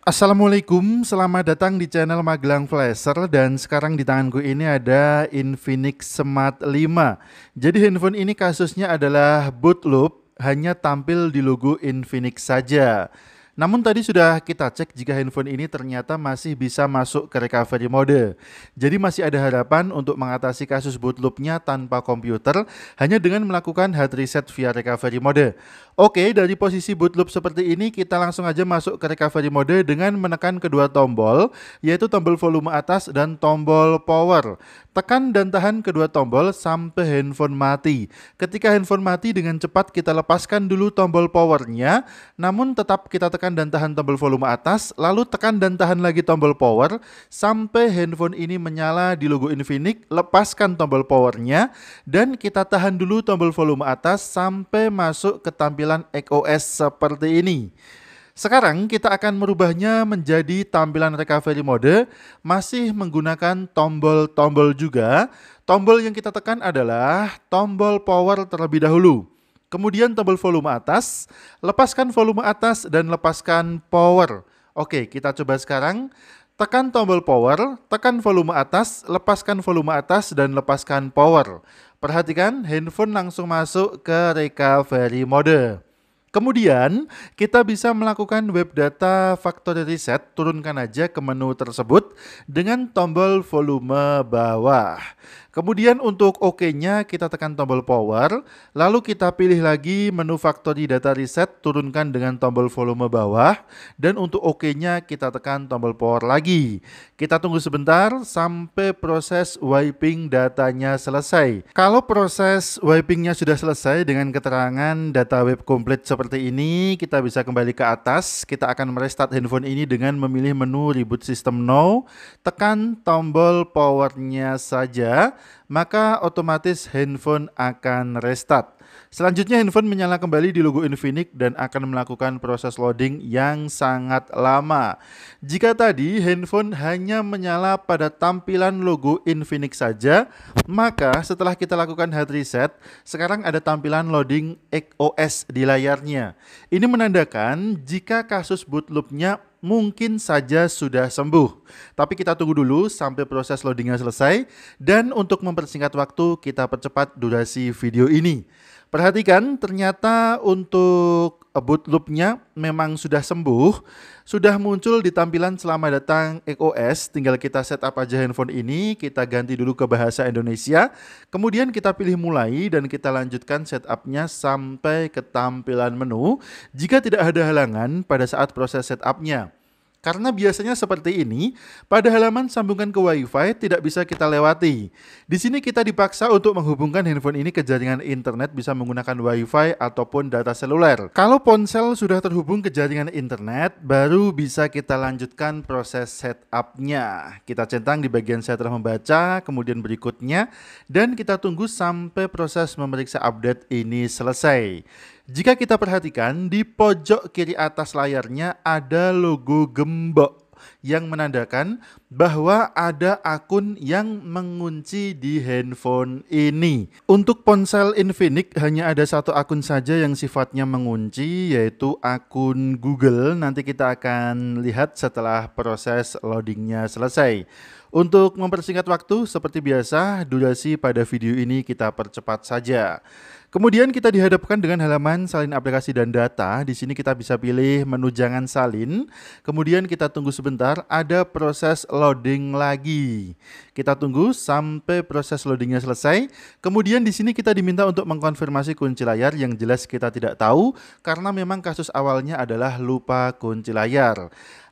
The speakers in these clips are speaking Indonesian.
Assalamualaikum, selamat datang di channel Magelang Flasher dan sekarang di tanganku ini ada Infinix Smart 5. Jadi handphone ini kasusnya adalah boot loop, hanya tampil di logo Infinix saja. Namun tadi sudah kita cek jika handphone ini ternyata masih bisa masuk ke recovery mode. Jadi masih ada harapan untuk mengatasi kasus bootloopnya tanpa komputer hanya dengan melakukan hard reset via recovery mode. Oke, dari posisi bootloop seperti ini kita langsung aja masuk ke recovery mode dengan menekan kedua tombol yaitu tombol volume atas dan tombol power. Tekan dan tahan kedua tombol sampai handphone mati. Ketika handphone mati dengan cepat kita lepaskan dulu tombol powernya namun tetap kita tekan tekan dan tahan tombol volume atas, lalu tekan dan tahan lagi tombol power sampai handphone ini menyala di logo Infinix, lepaskan tombol powernya, dan kita tahan dulu tombol volume atas sampai masuk ke tampilan ECOS seperti ini. Sekarang kita akan merubahnya menjadi tampilan recovery mode masih menggunakan tombol-tombol juga. Tombol yang kita tekan adalah tombol power terlebih dahulu. Kemudian tombol volume atas, lepaskan volume atas dan lepaskan power. Oke, kita coba sekarang. Tekan tombol power, tekan volume atas, lepaskan volume atas dan lepaskan power. Perhatikan, handphone langsung masuk ke recovery mode. Kemudian, kita bisa melakukan web data factory reset, turunkan aja ke menu tersebut dengan tombol volume bawah. Kemudian untuk OK-nya kita tekan tombol power, lalu kita pilih lagi menu factory data reset, turunkan dengan tombol volume bawah, dan untuk OK-nya kita tekan tombol power lagi. Kita tunggu sebentar sampai proses wiping datanya selesai. Kalau proses wipingnya sudah selesai dengan keterangan data web komplit seperti seperti ini, kita bisa kembali ke atas. Kita akan merestart handphone ini dengan memilih menu reboot system now, tekan tombol powernya saja, maka otomatis handphone akan restart. Selanjutnya handphone menyala kembali di logo Infinix dan akan melakukan proses loading yang sangat lama. Jika tadi handphone hanya menyala pada tampilan logo Infinix saja, maka setelah kita lakukan hard reset, sekarang ada tampilan loading XOS di layarnya ini menandakan jika kasus bootloopnya mungkin saja sudah sembuh. Tapi kita tunggu dulu sampai proses loadingnya selesai dan untuk mempersingkat waktu kita percepat durasi video ini. Perhatikan ternyata untuk eh, boot loopnya memang sudah sembuh, sudah muncul di tampilan selama datang EOS, tinggal kita setup aja handphone ini, kita ganti dulu ke bahasa Indonesia, kemudian kita pilih mulai dan kita lanjutkan setupnya sampai ke tampilan menu, jika tidak ada halangan pada saat proses setupnya. Karena biasanya seperti ini, pada halaman sambungan ke WiFi tidak bisa kita lewati. Di sini kita dipaksa untuk menghubungkan handphone ini ke jaringan internet bisa menggunakan WiFi ataupun data seluler. Kalau ponsel sudah terhubung ke jaringan internet, baru bisa kita lanjutkan proses setupnya. Kita centang di bagian saya telah membaca, kemudian berikutnya, dan kita tunggu sampai proses memeriksa update ini selesai. Jika kita perhatikan, di pojok kiri atas layarnya ada logo gembok yang menandakan bahwa ada akun yang mengunci di handphone ini. Untuk ponsel Infinix hanya ada satu akun saja yang sifatnya mengunci yaitu akun Google. Nanti kita akan lihat setelah proses loadingnya selesai. Untuk mempersingkat waktu, seperti biasa, durasi pada video ini kita percepat saja. Kemudian kita dihadapkan dengan halaman salin aplikasi dan data. Di sini kita bisa pilih menu jangan salin. Kemudian kita tunggu sebentar, ada proses loading lagi. Kita tunggu sampai proses loadingnya selesai. Kemudian di sini kita diminta untuk mengkonfirmasi kunci layar yang jelas kita tidak tahu karena memang kasus awalnya adalah lupa kunci layar.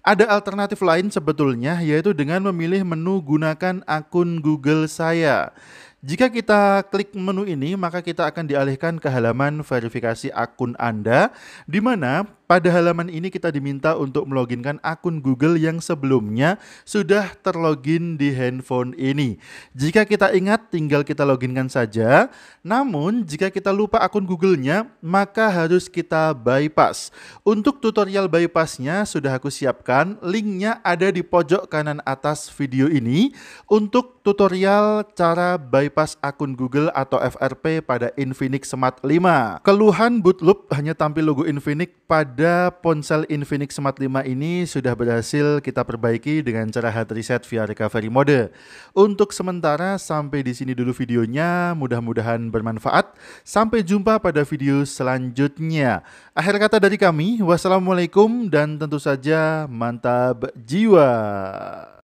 Ada alternatif lain sebetulnya yaitu dengan memilih menu gunakan akun Google saya. Jika kita klik menu ini, maka kita akan dialihkan ke halaman verifikasi akun Anda, di mana pada halaman ini kita diminta untuk meloginkan akun Google yang sebelumnya sudah terlogin di handphone ini. Jika kita ingat tinggal kita loginkan saja. Namun jika kita lupa akun Google-nya maka harus kita bypass. Untuk tutorial bypassnya sudah aku siapkan. Linknya ada di pojok kanan atas video ini untuk tutorial cara bypass akun Google atau FRP pada Infinix Smart 5. Keluhan bootloop hanya tampil logo Infinix pada pada ponsel Infinix Smart 5 ini sudah berhasil kita perbaiki dengan cara hard reset via recovery mode. Untuk sementara sampai di sini dulu videonya, mudah-mudahan bermanfaat. Sampai jumpa pada video selanjutnya. Akhir kata dari kami, wassalamualaikum dan tentu saja mantap jiwa.